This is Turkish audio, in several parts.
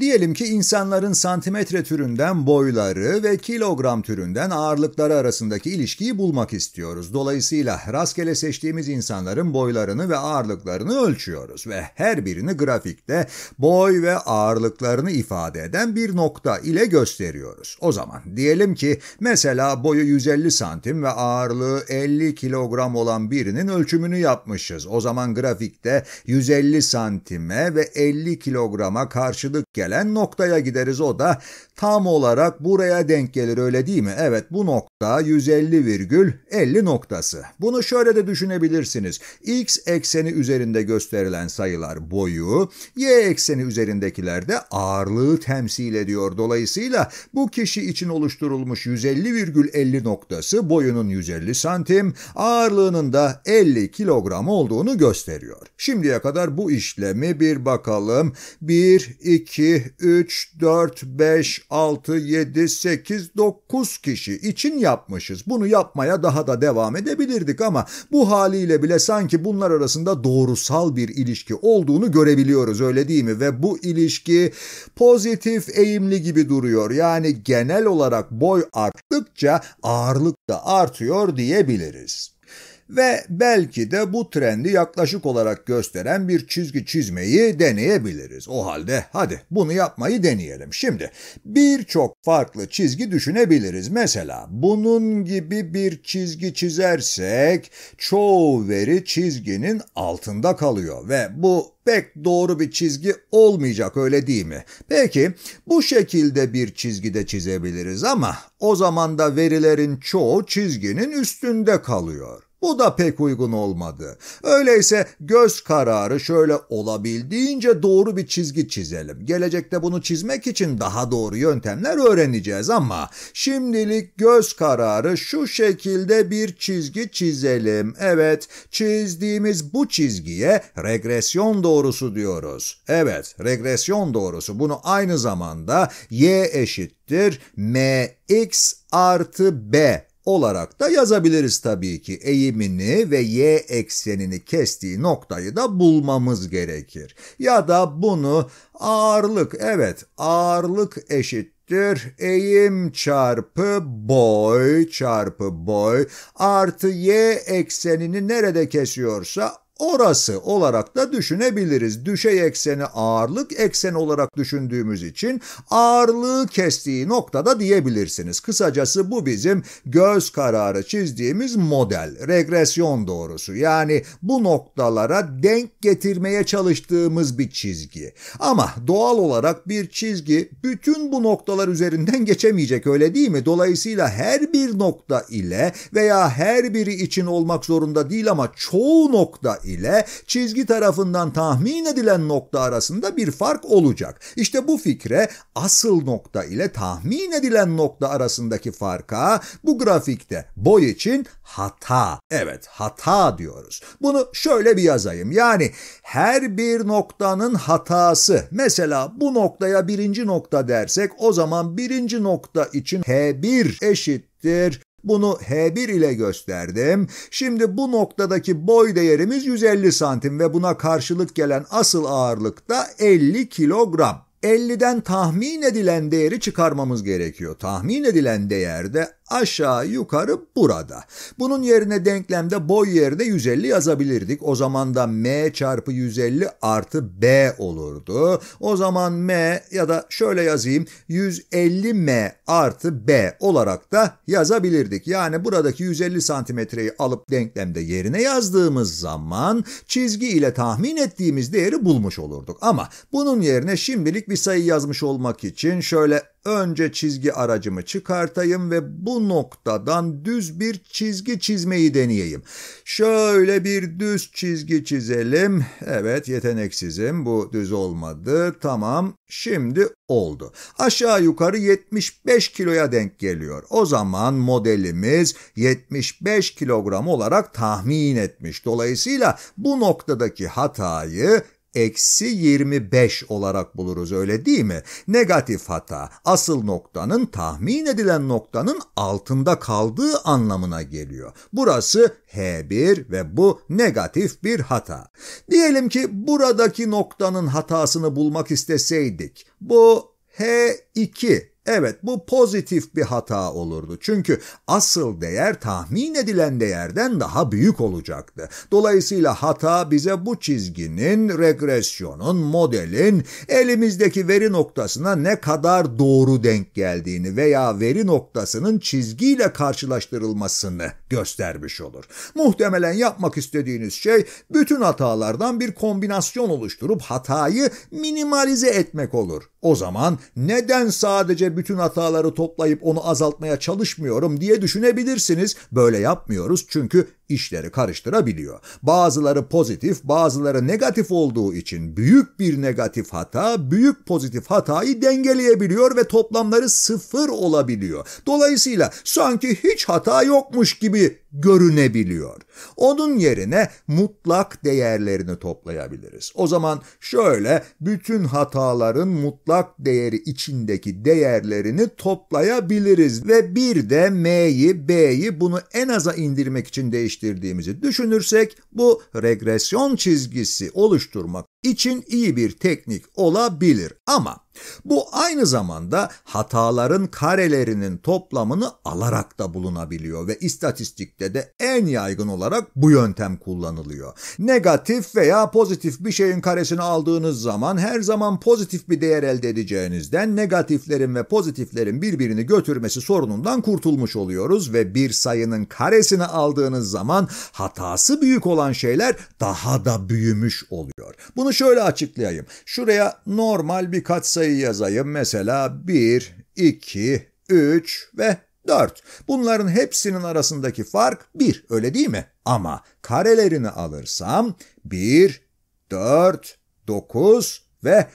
Diyelim ki insanların santimetre türünden boyları ve kilogram türünden ağırlıkları arasındaki ilişkiyi bulmak istiyoruz. Dolayısıyla rastgele seçtiğimiz insanların boylarını ve ağırlıklarını ölçüyoruz ve her birini grafikte boy ve ağırlıklarını ifade eden bir nokta ile gösteriyoruz. O zaman diyelim ki mesela boyu 150 santim ve ağırlığı 50 kilogram olan birinin ölçümünü yapmışız. O zaman grafikte 150 santime ve 50 kilograma karşılık gelen gelen noktaya gideriz o da tam olarak buraya denk gelir öyle değil mi? Evet bu nokta 150,50 noktası. Bunu şöyle de düşünebilirsiniz. X ekseni üzerinde gösterilen sayılar boyu, Y ekseni üzerindekiler de ağırlığı temsil ediyor. Dolayısıyla bu kişi için oluşturulmuş 150,50 noktası boyunun 150 santim, ağırlığının da 50 kilogram olduğunu gösteriyor. Şimdiye kadar bu işlemi bir bakalım. 1, 2, 3, 4, 5, 6, 7, 8, 9 kişi için yapmışız. Bunu yapmaya daha da devam edebilirdik ama bu haliyle bile sanki bunlar arasında doğrusal bir ilişki olduğunu görebiliyoruz öyle değil mi? Ve bu ilişki pozitif eğimli gibi duruyor. Yani genel olarak boy arttıkça ağırlık da artıyor diyebiliriz ve belki de bu trendi yaklaşık olarak gösteren bir çizgi çizmeyi deneyebiliriz. O halde hadi bunu yapmayı deneyelim. Şimdi birçok farklı çizgi düşünebiliriz. Mesela bunun gibi bir çizgi çizersek çoğu veri çizginin altında kalıyor ve bu pek doğru bir çizgi olmayacak öyle değil mi? Peki bu şekilde bir çizgi de çizebiliriz ama o zaman da verilerin çoğu çizginin üstünde kalıyor. Bu da pek uygun olmadı. Öyleyse göz kararı şöyle olabildiğince doğru bir çizgi çizelim. Gelecekte bunu çizmek için daha doğru yöntemler öğreneceğiz ama şimdilik göz kararı şu şekilde bir çizgi çizelim. Evet, çizdiğimiz bu çizgiye regresyon doğrusu diyoruz. Evet, regresyon doğrusu. Bunu aynı zamanda y eşittir mx artı b olarak da yazabiliriz tabii ki. Eğimini ve y eksenini kestiği noktayı da bulmamız gerekir. Ya da bunu ağırlık, evet ağırlık eşittir eğim çarpı boy çarpı boy artı y eksenini nerede kesiyorsa orası olarak da düşünebiliriz. Düşey ekseni ağırlık eksen olarak düşündüğümüz için ağırlığı kestiği noktada diyebilirsiniz. Kısacası bu bizim göz kararı çizdiğimiz model, regresyon doğrusu. Yani bu noktalara denk getirmeye çalıştığımız bir çizgi. Ama doğal olarak bir çizgi bütün bu noktalar üzerinden geçemeyecek öyle değil mi? Dolayısıyla her bir nokta ile veya her biri için olmak zorunda değil ama çoğu nokta ile çizgi tarafından tahmin edilen nokta arasında bir fark olacak. İşte bu fikre asıl nokta ile tahmin edilen nokta arasındaki farka bu grafikte boy için hata. Evet hata diyoruz. Bunu şöyle bir yazayım. Yani her bir noktanın hatası. Mesela bu noktaya birinci nokta dersek o zaman birinci nokta için H1 eşittir bunu H1 ile gösterdim. Şimdi bu noktadaki boy değerimiz 150 santim ve buna karşılık gelen asıl ağırlık da 50 kilogram. 50'den tahmin edilen değeri çıkarmamız gerekiyor. Tahmin edilen değerde aşağı yukarı burada. Bunun yerine denklemde boy yerine 150 yazabilirdik. O zaman da m çarpı 150 artı b olurdu. O zaman m ya da şöyle yazayım 150m artı b olarak da yazabilirdik. Yani buradaki 150 santimetreyi alıp denklemde yerine yazdığımız zaman çizgi ile tahmin ettiğimiz değeri bulmuş olurduk. Ama bunun yerine şimdilik bir sayı yazmış olmak için şöyle önce çizgi aracımı çıkartayım ve bu noktadan düz bir çizgi çizmeyi deneyeyim. Şöyle bir düz çizgi çizelim. Evet yeteneksizim bu düz olmadı. Tamam şimdi oldu. Aşağı yukarı 75 kiloya denk geliyor. O zaman modelimiz 75 kilogram olarak tahmin etmiş. Dolayısıyla bu noktadaki hatayı eksi 25 olarak buluruz öyle değil mi? Negatif hata asıl noktanın tahmin edilen noktanın altında kaldığı anlamına geliyor. Burası H1 ve bu negatif bir hata. Diyelim ki buradaki noktanın hatasını bulmak isteseydik bu H2 Evet bu pozitif bir hata olurdu. Çünkü asıl değer tahmin edilen değerden daha büyük olacaktı. Dolayısıyla hata bize bu çizginin, regresyonun, modelin elimizdeki veri noktasına ne kadar doğru denk geldiğini veya veri noktasının çizgiyle karşılaştırılmasını göstermiş olur. Muhtemelen yapmak istediğiniz şey bütün hatalardan bir kombinasyon oluşturup hatayı minimalize etmek olur. O zaman neden sadece bütün hataları toplayıp onu azaltmaya çalışmıyorum diye düşünebilirsiniz. Böyle yapmıyoruz çünkü işleri karıştırabiliyor. Bazıları pozitif, bazıları negatif olduğu için büyük bir negatif hata, büyük pozitif hatayı dengeleyebiliyor ve toplamları sıfır olabiliyor. Dolayısıyla sanki hiç hata yokmuş gibi görünebiliyor. Onun yerine mutlak değerlerini toplayabiliriz. O zaman şöyle bütün hataların mutlak değeri içindeki değerlerini toplayabiliriz ve bir de M'yi, B'yi bunu en aza indirmek için değiştirebiliriz geliştirdiğimizi düşünürsek bu regresyon çizgisi oluşturmak için iyi bir teknik olabilir ama bu aynı zamanda hataların karelerinin toplamını alarak da bulunabiliyor ve istatistikte de en yaygın olarak bu yöntem kullanılıyor. Negatif veya pozitif bir şeyin karesini aldığınız zaman her zaman pozitif bir değer elde edeceğinizden negatiflerin ve pozitiflerin birbirini götürmesi sorunundan kurtulmuş oluyoruz ve bir sayının karesini aldığınız zaman hatası büyük olan şeyler daha da büyümüş oluyor. Bunu şöyle açıklayayım. Şuraya normal bir katsayı sayı yazayım mesela 1, 2, 3 ve 4. Bunların hepsinin arasındaki fark 1 öyle değil mi? Ama karelerini alırsam 1, 4, 9 ve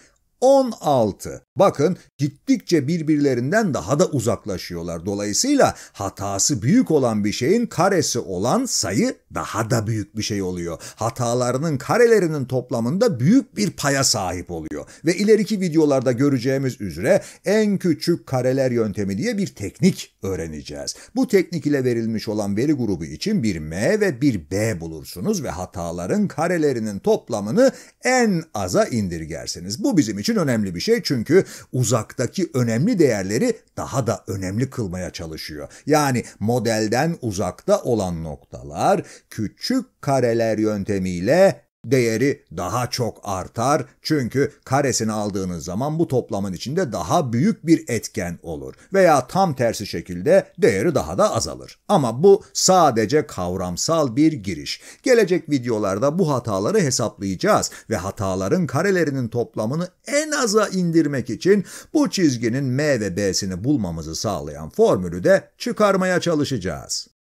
16. Bakın gittikçe birbirlerinden daha da uzaklaşıyorlar. Dolayısıyla hatası büyük olan bir şeyin karesi olan sayı daha da büyük bir şey oluyor. Hatalarının karelerinin toplamında büyük bir paya sahip oluyor. Ve ileriki videolarda göreceğimiz üzere en küçük kareler yöntemi diye bir teknik öğreneceğiz. Bu teknik ile verilmiş olan veri grubu için bir M ve bir B bulursunuz ve hataların karelerinin toplamını en aza indirgersiniz. Bu bizim için için önemli bir şey çünkü uzaktaki önemli değerleri daha da önemli kılmaya çalışıyor. Yani modelden uzakta olan noktalar küçük kareler yöntemiyle değeri daha çok artar çünkü karesini aldığınız zaman bu toplamın içinde daha büyük bir etken olur veya tam tersi şekilde değeri daha da azalır. Ama bu sadece kavramsal bir giriş. Gelecek videolarda bu hataları hesaplayacağız ve hataların karelerinin toplamını en aza indirmek için bu çizginin m ve b'sini bulmamızı sağlayan formülü de çıkarmaya çalışacağız.